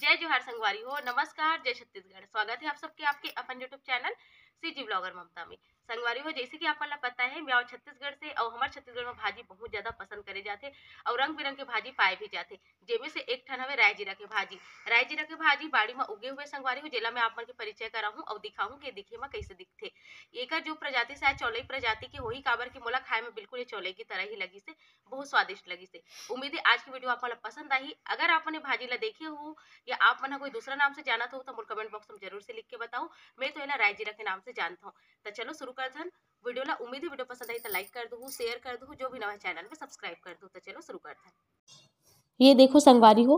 जय जोहार संगवारी हो नमस्कार जय छत्तीसगढ़ स्वागत है आप सबके आपके अपन YouTube channel CG blogger Mamta में संगवारी हो जैसे कि आप मन पता है म्याव छत्तीसगढ़ से और हमारे छत्तीसगढ़ में भाजी बहुत ज्यादा पसंद करे जाते और रंग बिरंग के भाजी पाए भी जाते जेमे से एक ठन हमें राय जीरा के भाजी राय जीरा के भाजी बाड़ी में उगे हुए संगवारी हो जिला में आप मन के परिचय कराऊँ और दिखाऊँ के दिखे में कैसे दिखते एक जो प्रजाति से चौलई प्रजाति के वही काबर की मोला खाए में बिल्कुल चौलई की तरह ही लगी से बहुत स्वादिष्ट लगी से उम्मीद है आज की वीडियो आप मतलब पसंद आई अगर आप भाजी ला देखे हो या आप मन कोई दूसरा नाम से जाना हो तो मोर कमेंट बॉक्स में जरूर से लिख के बताओ मैं तो इला राय जीरा के नाम से जानता हूँ तो चलो शुरू चुका था वीडियो ला उम्मीद है वीडियो पसंद आई तो लाइक कर दू शेयर कर दू जो भी नवा चैनल में सब्सक्राइब कर दू तो चलो शुरू कर था ये देखो संगवारी हो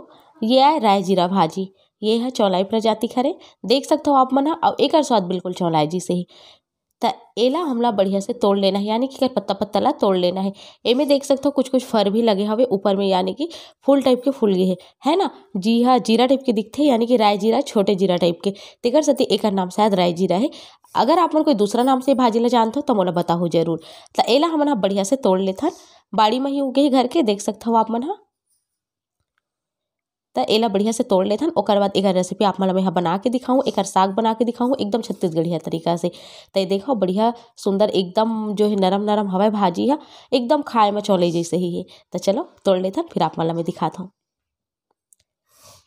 ये है राय जीरा भाजी ये है चौलाई प्रजाति खरे देख सकते हो आप मना और एक स्वाद बिल्कुल चौलाई जी से ही त एला हमला बढ़िया से तोड़ लेना है यानी कि पत्ता पत्ता ला तोड़ लेना है एमे देख सकते हो कुछ कुछ फर भी लगे हवे ऊपर में यानी कि फूल टाइप के फूल गए है है ना जी हाँ जीरा टाइप के दिखते हैं यानी कि राय जीरा छोटे जीरा टाइप के तेकर सती एक नाम शायद राय जीरा है अगर आप मन कोई दूसरा नाम से भाजी ला जानते हो तो मोला बताओ जरूर तो एला हमन बढ़िया से तोड़ लेथन बाड़ी में ही उगे घर के देख सकते हो आप मन हाँ? तो एला बढ़िया से तोड़ लेथन और एक रेसिपी आप मैं यहाँ बना के दिखाऊँ एक साग बना के दिखाऊँ एकदम छत्तीसगढ़िया तरीका से तो देखो बढ़िया सुंदर एकदम जो है नरम नरम हवा भाजी है एकदम खाए में चौले जैसे ही है तो चलो तोड़ लेथन फिर आप मैं में दिखाता हूँ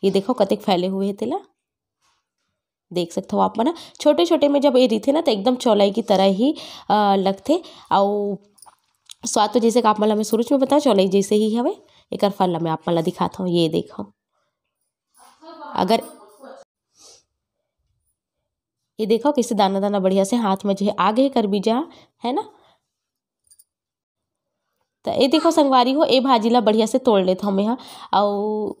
ये देखो कतिक फैले हुए है तेला देख सकते हो आप मना छोटे छोटे में जब ये रीते ना तो एकदम चौलाई की तरह ही लगते और स्वाद तो जैसे आप मैं में सूरज में बताओ चौलाई जैसे ही हवे एक फल मैं आप मैं दिखाता हूँ ये देखो अगर ये देखो कैसे दाना दाना बढ़िया से हाथ में जो है आगे कर बीजा है ना तो ये देखो संगवारी हो ये भाजी ला बढ़िया से तोड़ लेते हम यहाँ और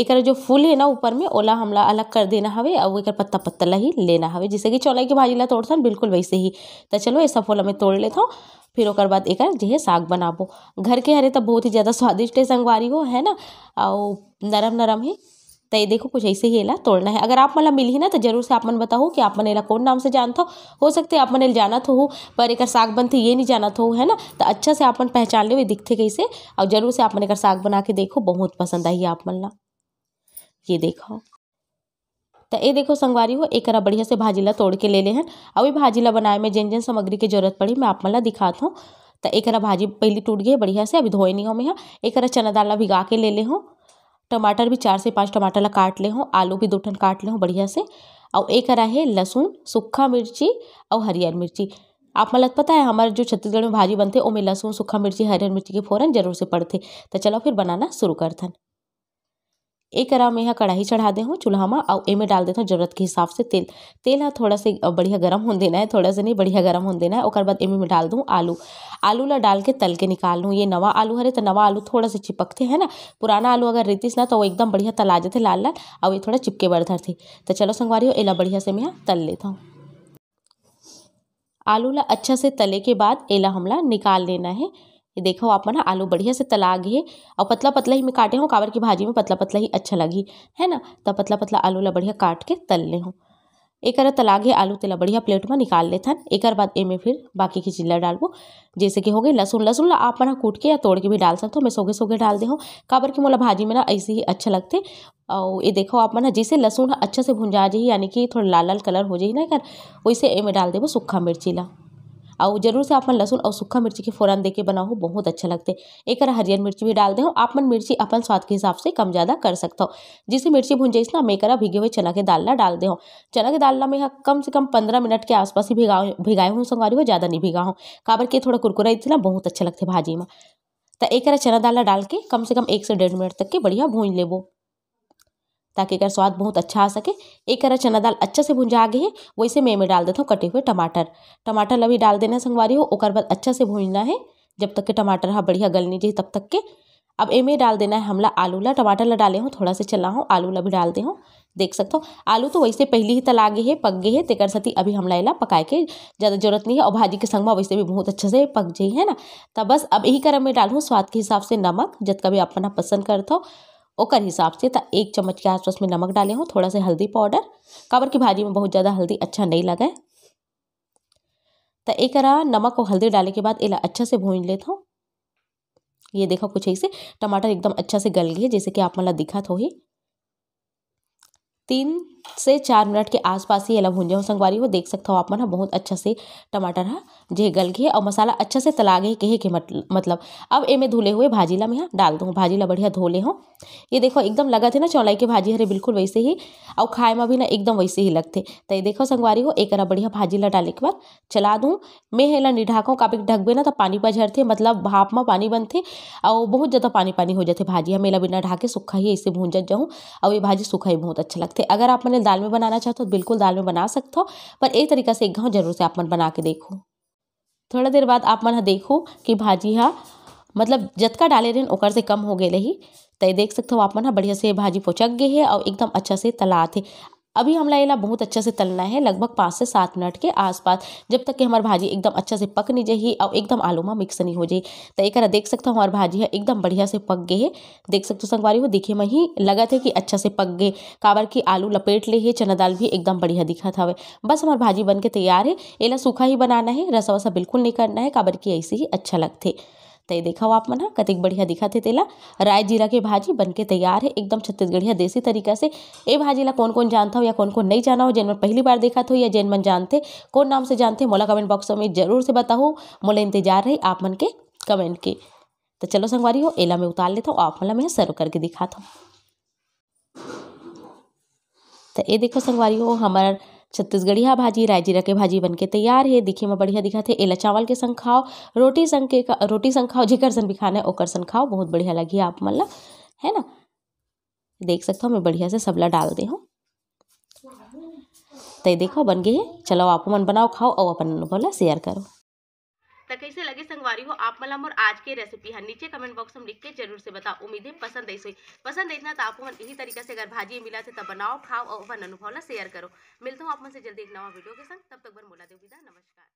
एक जो फूल है ना ऊपर में ओला हमला अलग कर देना हवे और एक पत्ता पत्ता ला ही लेना हवे जैसे कि चौलाई की भाजी ला तोड़सन बिल्कुल वैसे ही तो चलो ये सब फूल हमें तोड़ लेता हूँ फिर ओकर बाद एक जो है साग बनाबो घर के हरे तो बहुत ही ज़्यादा स्वादिष्ट है संगवारी हो है ना और नरम नरम ही तो ये देखो कुछ ऐसे ही एला तोड़ना है अगर आप मिल मिली ना तो जरूर से आप मन बताओ कि आप मन एला कौन नाम से जानता हो हो सकते आप मन एल तो हो पर एक साग बनते ये नहीं जाना तो है ना तो अच्छा से आप मन पहचान लो ये दिखते कैसे और जरूर से आप मन एक साग बना के देखो बहुत पसंद आई आप मन ला ये देखो तो ये देखो संगवारी हो एक बढ़िया से भाजीला तोड़ के ले ले हैं और भाजीला बनाए में जिन जिन सामग्री की जरूरत पड़ी मैं आप मन ला दिखाता हूँ तो एक भाजी पहली टूट गई बढ़िया से अभी धोए नहीं हो मैं एक चना दाल भिगा के ले ले हूँ टमाटर भी चार से पाँच टमाटर ला काट ले हूँ आलू भी दो ठन काट ले हूँ बढ़िया से और एक रहा है लहसुन सूखा मिर्ची और हरियर मिर्ची आप मतलब पता है हमारे जो छत्तीसगढ़ में भाजी बनते में लहसुन सूखा मिर्ची हरियर मिर्ची के फ़ौरन जरूर से पड़ते तो चलो फिर बनाना शुरू कर करथन एक करा में यहाँ कढ़ाई चढ़ा दे हूँ चूल्हा में और एमें डाल देता हूँ जरूरत के हिसाब से तेल तेल है थोड़ा से बढ़िया गर्म होने देना है थोड़ा से नहीं बढ़िया गर्म होने देना है और बाद एमें में डाल दूँ आलू आलू ला डाल के तल के निकाल लूँ ये नवा आलू हरे तो नवा आलू थोड़ा से चिपकते हैं ना पुराना आलू अगर रेतीस ना तो वो एकदम बढ़िया तला जाते लाल लाल और ये थोड़ा चिपके बढ़ धरते तो चलो संगवारी एला बढ़िया से मैं तल लेता हूँ आलू ला अच्छा से तले के बाद एला हमला निकाल लेना है ये देखो आप मन आलू बढ़िया से तला गए और पतला पतला ही में काटे हूँ काबर की भाजी में पतला पतला ही अच्छा लगी है ना तो पतला पतला आलू ला बढ़िया काट के तल ले हूँ एक गए आलू तेला बढ़िया प्लेट में निकाल लेथन एक बाद में फिर बाकी की चिल्ला डालबो जैसे कि हो गई लहसुन लहसुन ला आप मना कूट के या तोड़ के भी डाल सकते हो मैं सोगे सोगे डाल दे हूँ काबर की मोला भाजी में ना ऐसे ही अच्छा लगते और ये देखो आप मना जैसे लहसुन अच्छा से भुंजा जाए यानी कि थोड़ा लाल लाल कलर हो जाए ना एक वैसे में डाल देबो सूखा मिर्ची ला और जरूर से आप मन लहसुन और सूखा मिर्ची के फोरन देके के बनाओ बहुत अच्छा लगते एक हरियर मिर्ची भी डाल दे आप मन मिर्ची अपन स्वाद के हिसाब से कम ज़्यादा कर सकता हो जिसे मिर्ची भून जाए ना मैं करा भिगे हुए चना के दालना डाल दे चना के दालना में कम से कम पंद्रह मिनट के आसपास ही भिगा भिगाए हूँ संगवारी हो ज़्यादा नहीं भिगा हूँ काबर के थोड़ा कुरकुरा इतना ना बहुत अच्छा लगते भाजी में तो एक चना दाला डाल के कम से कम एक से डेढ़ मिनट तक के बढ़िया भून लेबो ताकि अगर स्वाद बहुत अच्छा आ सके एक अरा चना दाल अच्छा से भुंजा गे है वैसे मैं में डाल देता हूँ कटे हुए टमाटर टमाटर अभी डाल देना संगवारी हो ओकर बाद अच्छा से भूंजना है जब तक के टमाटर हाँ बढ़िया गल नहीं जाए तब तक के अब एमे डाल देना है हमला आलू ला टमाटर ला डाले हूँ थोड़ा से चला हूँ आलू ला भी डाल दे हूँ देख सकते हो आलू तो वैसे पहले ही तला गए है पक गए है तेकर तो सती अभी हमला इला पकाए के ज़्यादा जरूरत नहीं है और भाजी के संग में वैसे भी बहुत अच्छे से पक जाई है ना तब तो बस अब यही करम में डालूँ स्वाद के हिसाब से नमक जतका भी अपना पसंद करता हो ओकर हिसाब से तो एक चम्मच के आसपास में नमक डाले हूँ थोड़ा सा हल्दी पाउडर काबर की भाजी में बहुत ज़्यादा हल्दी अच्छा नहीं लगे तो एक नमक और हल्दी डाले के बाद इला अच्छा से भून लेता हूँ ये देखो कुछ ऐसे टमाटर एकदम अच्छा से गल गए जैसे कि आप मला दिखा तो ही तीन से चार मिनट के आसपास ही एला भूंजे हो संगवारी हो देख सकता हो आप मन हाँ, बहुत अच्छा से टमाटर है हाँ, जे गल गए और मसाला अच्छा से तला गए कहे के मतलब अब में धुले हुए भाजी ला मैं यहाँ डाल दूँ भाजी ला बढ़िया धो ले हूँ ये देखो एकदम लगा थे ना चौलाई के भाजी हरे बिल्कुल वैसे ही और खाए में भी ना एकदम वैसे ही लगते तो ये देखो संगवारी हो एक बढ़िया भाजी ला डाले के बाद चला दूँ मैं हेला हूँ काफी ढकबे ना तो पानी पा झरते मतलब भाप में पानी बनते और बहुत ज़्यादा पानी पानी हो जाते भाजी हमें बिना ढाके सूखा ही ऐसे भूंजत जाऊँ और ये भाजी सूखा ही बहुत अच्छा लगते अगर आप मैंने पनीर दाल में बनाना चाहते हो तो बिल्कुल दाल में बना सकते हो पर एक तरीका से एक घाव जरूर से आप मन बना के देखो थोड़ा देर बाद आप मन देखो कि भाजी हा मतलब जतका डाले रहे ओकर से कम हो गए रही तो देख सकते हो आप मन बढ़िया से भाजी पोचक गए है और एकदम अच्छा से तला थे अभी हमला इला बहुत अच्छे से तलना है लगभग पाँच से सात मिनट के आसपास जब तक कि हमारे भाजी एकदम अच्छा से पक नहीं जाए और एकदम आलू में मिक्स नहीं हो जाए तो एक देख सकते हो हमार भाजी है एकदम बढ़िया से पक गए है देख सकते हो संगवारी हो दिखे में ही लगा था कि अच्छा से पक गए काबर की आलू लपेट ले है चना दाल भी एकदम बढ़िया दिखा था बस हमार भाजी बन के तैयार है एला सूखा ही बनाना है रसा वसा बिल्कुल नहीं करना है काबर की ऐसे ही अच्छा लगते तो देखा आप मन हाँ? कतेक बढ़िया दिखा थे तेला राय जीरा के भाजी बनके तैयार है एकदम छत्तीसगढ़िया देसी तरीका से ये भाजी ला कौन कौन जानता हो या कौन कौन नहीं जाना हो जैन मन पहली बार देखा था या जैन मन जानते कौन नाम से जानते मोला कमेंट बॉक्स में जरूर से बताओ मोला इंतजार रही आप मन के कमेंट के तो चलो संगवारी हो एला में उतार लेता हूँ आप मला मैं सर्व करके दिखाता हूँ तो ये देखो संगवारी हो हमारा छत्तीसगढ़िया भाजी रायजीरा के भाजी के तैयार है दिखे में बढ़िया दिखाते हैं एला चावल के संग खाओ रोटी संग के का रोटी संग खाओ जेकर सन भी खाना है ओकर सन खाओ बहुत बढ़िया लगी आप मन है ना देख सकता हूँ मैं बढ़िया से सबला डाल दे हूँ तो देखो बन गए है चलो आप मन बनाओ खाओ और अपन अनुभव ला शेयर करो तो कैसे लगे संगवारी हो आप मलम और आज के रेसिपी है नीचे कमेंट बॉक्स में लिख के जरूर से बताओ उम्मीद है पसंद ऐसे पसंद ऐसा तो आपको मन यही तरीका से अगर भाजी मिला थे तो बनाओ खाओ और अपन अनुभव ला शेयर करो मिलता हूँ आप मन से जल्दी एक नवा वीडियो के संग तब तक बन बोला देविदा नमस्कार